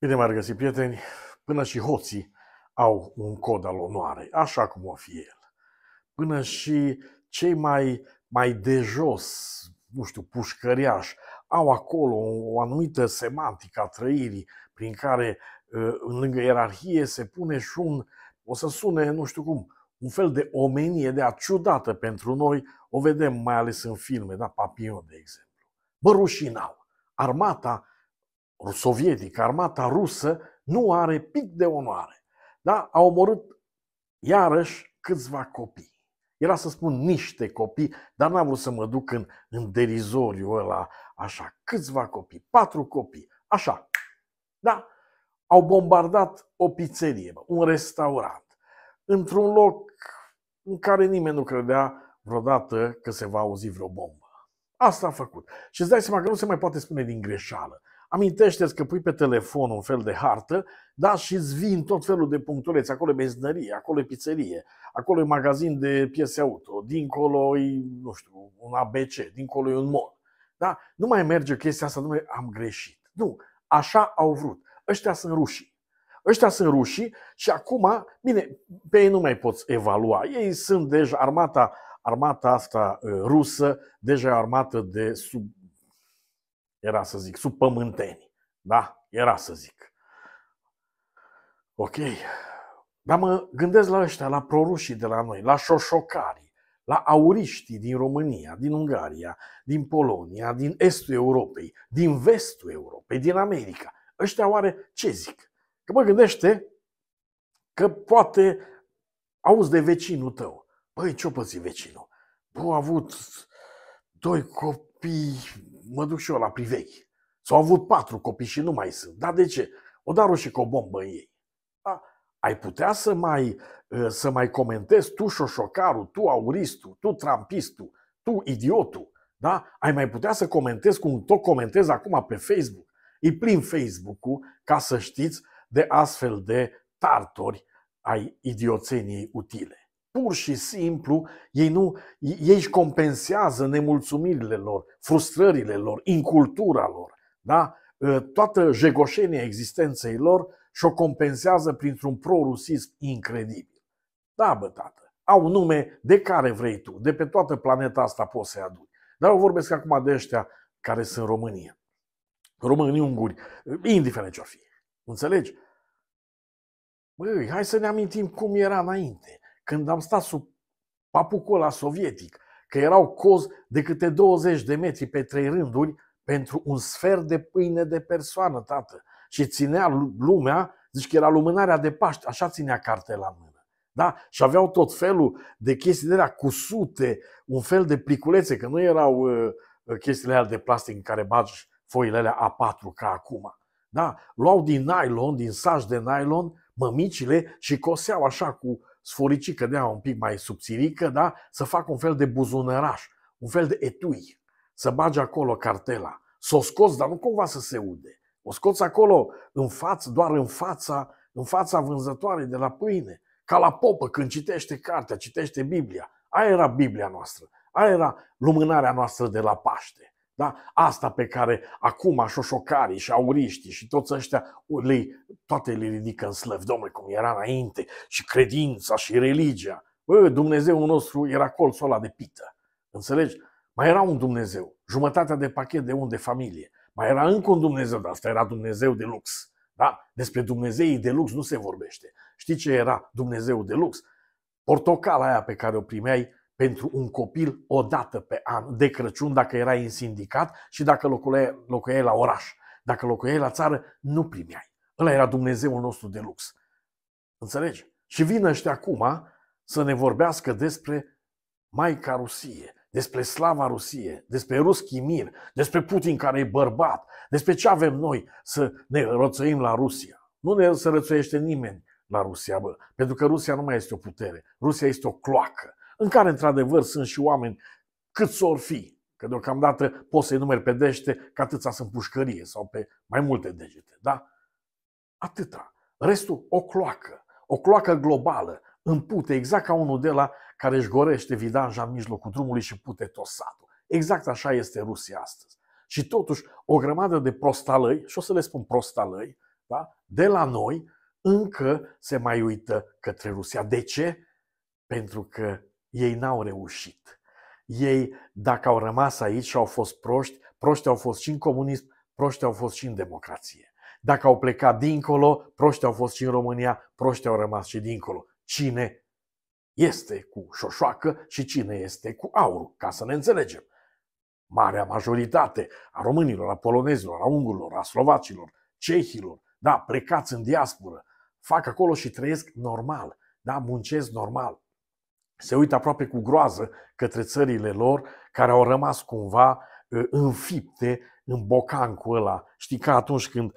Bine m-ar găsi, prieteni, până și hoții au un cod al onoarei, așa cum o fi el. Până și cei mai, mai de jos, nu știu, pușcăriași, au acolo o anumită semantică a trăirii prin care ă, în lângă ierarhie se pune și un, o să sune, nu știu cum, un fel de omenie de a ciudată pentru noi, o vedem mai ales în filme, da, Papillon, de exemplu. Bă, rușinau. Armata sovietică, armata rusă, nu are pic de onoare. Da? A omorât iarăși câțiva copii. Era să spun niște copii, dar n-am vrut să mă duc în, în derizoriu ăla, așa, câțiva copii, patru copii, așa, da? Au bombardat o pizzerie, un restaurant, într-un loc în care nimeni nu credea vreodată că se va auzi vreo bombă. Asta a făcut. Și îți dai seama că nu se mai poate spune din greșeală. Amintește-ți că pui pe telefon un fel de hartă, da, și îți vin tot felul de punctuleți. Acolo e benzinărie, acolo e pizzerie, acolo e magazin de piese auto, dincolo e, nu știu, un ABC, dincolo e un mall. Da? Nu mai merge chestia asta, nu mai am greșit. Nu, așa au vrut. Ăștia sunt rușii. Ăștia sunt rușii și acum, bine, pe ei nu mai poți evalua. Ei sunt deja armata, armata asta uh, rusă, deja armată de sub, era să zic, sub pământeni. Da? Era să zic. Ok. Dar mă gândesc la ăștia, la prorușii de la noi, la șoșocarii, la auriștii din România, din Ungaria, din Polonia, din estul Europei, din vestul Europei, din America. Ăștia oare ce zic? Că mă gândește că poate auzi de vecinul tău. Păi, ce-o păți vecinul? Bă, a avut doi copii, mă duc și eu la privechi. S-au avut patru copii și nu mai sunt. Dar de ce? O dar și cu o bombă în ei. Da? Ai putea să mai, ă, să mai comentezi tu șoșocarul, tu auristul, tu trampistul, tu idiotul. Da? Ai mai putea să comentezi cum tot comentezi acum pe Facebook. E plin Facebook-ul ca să știți de astfel de tartori ai idioțeniei utile pur și simplu ei, nu, ei își compensează nemulțumirile lor, frustrările lor, incultura lor. Da? Ă, toată jegoșenia existenței lor și-o compensează printr-un prorusism incredibil. Da, bă, tată, au nume de care vrei tu, de pe toată planeta asta poți să-i aduci. Dar eu vorbesc acum de ăștia care sunt în România. Românii unguri, indiferent ce-o fi. Înțelegi? Băi, hai să ne amintim cum era înainte când am stat sub papucul ăla sovietic, că erau cozi de câte 20 de metri pe trei rânduri pentru un sfert de pâine de persoană, tată. Și ținea lumea, zici că era lumânarea de Paști, așa ținea cartela în mână. Da? Și aveau tot felul de chestii de la cusute, un fel de pliculețe, că nu erau uh, chestiile alea de plastic în care bagi foile alea A4 ca acum. Da? Luau din nylon, din saj de nylon, mămicile și coseau așa cu sforicică de un pic mai subțirică, da? să fac un fel de buzunăraș, un fel de etui, să bagi acolo cartela, să o scoți, dar nu cumva să se ude. O scoți acolo în față, doar în fața, în fața vânzătoarei de la pâine, ca la popă când citește cartea, citește Biblia. Aia era Biblia noastră, aia era lumânarea noastră de la Paște. Da? Asta pe care acum șoșocarii și auriștii și toți ăștia, le, toate le ridică în slăv, domnule, cum era înainte, și credința și religia. Bă, Dumnezeu nostru era colțul ăla de pită. Înțelegi? Mai era un Dumnezeu, jumătatea de pachet de unde familie. Mai era încă un Dumnezeu, dar asta era Dumnezeu de lux. Da? Despre Dumnezeii de lux nu se vorbește. Știi ce era Dumnezeu de lux? Portocala aia pe care o primeai pentru un copil o dată pe an de Crăciun dacă erai în sindicat și dacă locuiai, locuiai la oraș. Dacă locuiai la țară, nu primeai. Ăla era Dumnezeul nostru de lux. Înțelegi? Și vin ăștia acum să ne vorbească despre Maica Rusie, despre slava Rusie, despre Ruschi Mir, despre Putin care e bărbat, despre ce avem noi să ne rățăim la Rusia. Nu ne să rățuiește nimeni la Rusia, bă, pentru că Rusia nu mai este o putere. Rusia este o cloacă în care într-adevăr sunt și oameni cât s-or fi, că deocamdată poți să-i numeri pe dește că atâția sunt pușcărie sau pe mai multe degete, da? Atâta. Restul o cloacă, o cloacă globală, în pute, exact ca unul de la care își gorește vidanja în mijlocul drumului și pute tot satul. Exact așa este Rusia astăzi. Și totuși, o grămadă de prostalăi, și o să le spun prostalăi, da? de la noi, încă se mai uită către Rusia. De ce? Pentru că ei n-au reușit. Ei, dacă au rămas aici și au fost proști, proști au fost și în comunism, proști au fost și în democrație. Dacă au plecat dincolo, proști au fost și în România, proști au rămas și dincolo. Cine este cu șoșoacă și cine este cu aurul, ca să ne înțelegem. Marea majoritate a românilor, a polonezilor, a ungurilor, a slovacilor, cehilor, da, plecați în diasporă, fac acolo și trăiesc normal, da, muncesc normal, se uită aproape cu groază către țările lor care au rămas cumva ă, înfipte în bocancul ăla. Știi ca atunci când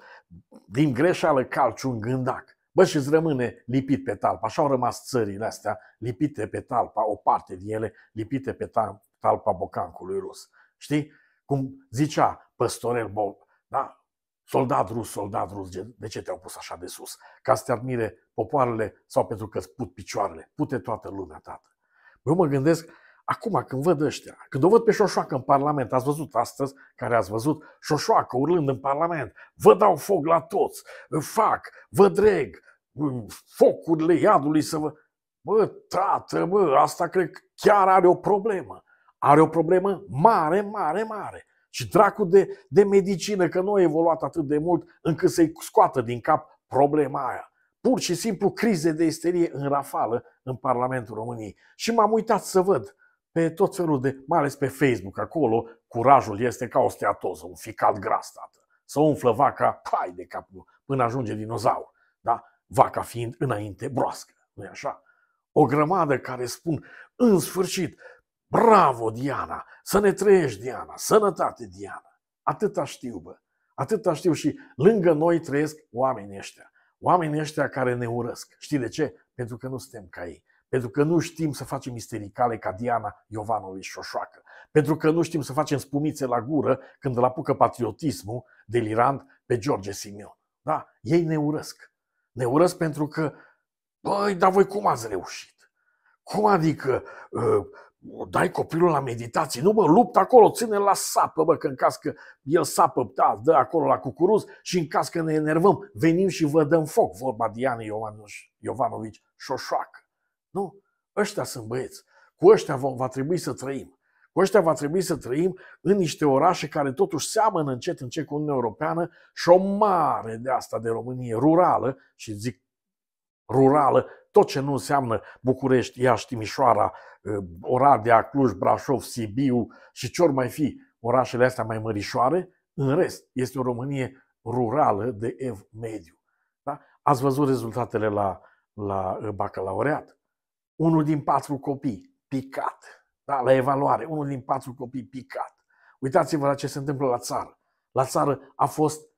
din greșeală calci un gândac. Bă, și îți rămâne lipit pe talpa. Așa au rămas țările astea lipite pe talpa, o parte din ele lipite pe talpa bocancului rus. Știi? Cum zicea Păstorel Bol, da? Soldat rus, soldat rus, de ce te-au pus așa de sus? Ca să te admire popoarele sau pentru că îți put picioarele? Pute toată lumea, tată. Eu mă gândesc, acum când văd ăștia, când o văd pe Șoșoacă în Parlament, ați văzut astăzi, care ați văzut, Șoșoacă urlând în Parlament, vă dau foc la toți, fac, vă dreg, mm, focurile iadului să vă... Bă, tată, bă, asta cred că chiar are o problemă. Are o problemă mare, mare, mare. Și dracu de, de medicină, că nu a evoluat atât de mult încât să-i scoată din cap problema aia pur și simplu crize de isterie în rafală în Parlamentul României. Și m-am uitat să văd pe tot felul de, mai ales pe Facebook, acolo curajul este ca o steatoză, un ficat gras, tată. Să umflă vaca, pai de capul, până ajunge dinozaur. Da? Vaca fiind înainte broască, nu-i așa? O grămadă care spun, în sfârșit, bravo Diana, să ne trăiești Diana, sănătate Diana. Atâta știu, bă. Atâta știu și lângă noi trăiesc oamenii ăștia. Oamenii ăștia care ne urăsc. Știi de ce? Pentru că nu suntem ca ei. Pentru că nu știm să facem istericale ca Diana Iovanovi Șoșoacă. Pentru că nu știm să facem spumițe la gură când îl apucă patriotismul delirant pe George Simion. Da, ei ne urăsc. Ne urăsc pentru că, băi, dar voi cum ați reușit? Cum adică uh, o dai copilul la meditații. Nu, mă, lupt acolo, ține la sapă, bă, că în caz că el sapă, da, dă acolo la cucuruz și în caz că ne enervăm, venim și vă dăm foc, vorba Diana Iovanovici, Iovanovici șoșoacă. Nu? Ăștia sunt băieți. Cu ăștia va, va trebui să trăim. Cu ăștia va trebui să trăim în niște orașe care totuși seamănă încet încet cu Uniunea Europeană și o mare de asta de Românie rurală, și zic rurală tot ce nu înseamnă București, Iași, Timișoara, eh, Oradea, Cluj, Brașov, Sibiu și ce ori mai fi orașele astea mai mărișoare, în rest, este o Românie rurală de ev mediu. Da? Ați văzut rezultatele la, la eh, bacalaureat? Unul din patru copii picat. Da? La evaluare, unul din patru copii picat. Uitați-vă la ce se întâmplă la țară. La țară a fost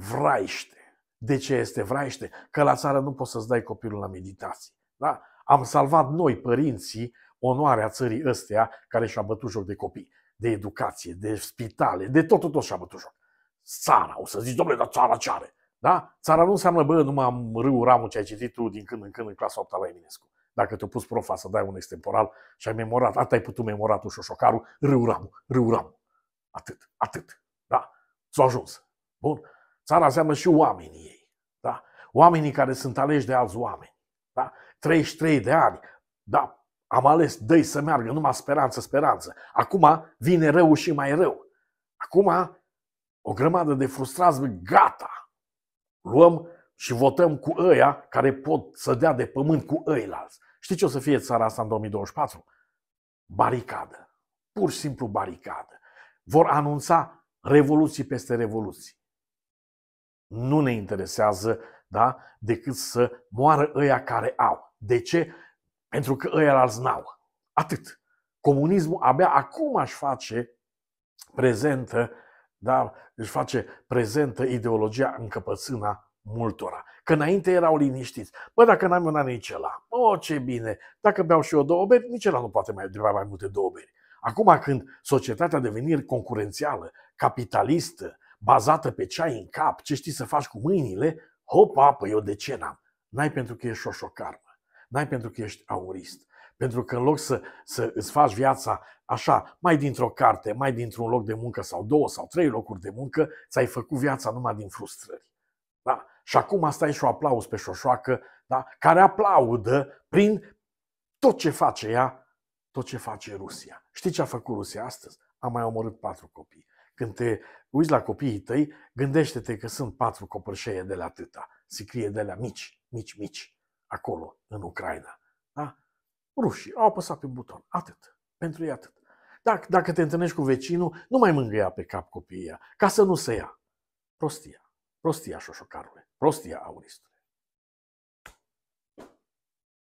vraiște de ce este vraiște? Că la țară nu poți să-ți dai copilul la meditații. Da? Am salvat noi, părinții, onoarea țării ăsteia care și-a bătut joc de copii, de educație, de spitale, de tot, tot, tot și-a bătut joc. Țara, o să zici, domnule, dar țara ce are? Da? Țara nu înseamnă, bă, numai am râul ramul ce ai citit tu din când în când în clasa 8 la Eminescu. Dacă te-a pus profa să dai un extemporal și ai memorat, atât ai putut memora tu șoșocarul, râul ramul, râul ramul. Atât, atât. Da? S-a ajuns. Bun? Țara înseamnă și oamenii oamenii care sunt aleși de alți oameni. Da? 33 de ani, da, am ales dăi să meargă, numai speranță, speranță. Acum vine rău și mai rău. Acum o grămadă de frustrați, gata, luăm și votăm cu ăia care pot să dea de pământ cu ăilalți. Știi ce o să fie țara asta în 2024? Baricadă. Pur și simplu baricadă. Vor anunța revoluții peste revoluții. Nu ne interesează da? decât să moară ăia care au. De ce? Pentru că ăia alți n-au. Atât. Comunismul abia acum își face prezentă, da? își face prezentă ideologia încăpățâna multora. Că înainte erau liniștiți. Bă, dacă n-am una nici ăla, o, ce bine, dacă beau și eu două beri, nici ăla nu poate mai bea mai multe două beri. Acum când societatea a devenit concurențială, capitalistă, bazată pe ceai în cap, ce știi să faci cu mâinile, Hopa, păi eu de ce n-am? N-ai pentru că ești șoșocarmă, n-ai pentru că ești aurist, pentru că în loc să, să îți faci viața așa, mai dintr-o carte, mai dintr-un loc de muncă sau două sau trei locuri de muncă, ți-ai făcut viața numai din frustrări. Da? Și acum e și o aplauz pe șoșoacă, da? care aplaudă prin tot ce face ea, tot ce face Rusia. Știi ce a făcut Rusia astăzi? A mai omorât patru copii. Când te uiți la copiii tăi, gândește-te că sunt patru copărșeie de la atâta, sicrie de la mici, mici, mici, acolo, în Ucraina. Da? Rușii au apăsat pe buton, atât. Pentru ei atât. Dacă, dacă te întâlnești cu vecinul, nu mai mângâia pe cap copiii ca să nu se ia. Prostia. Prostia șoșocarului. Prostia auristului.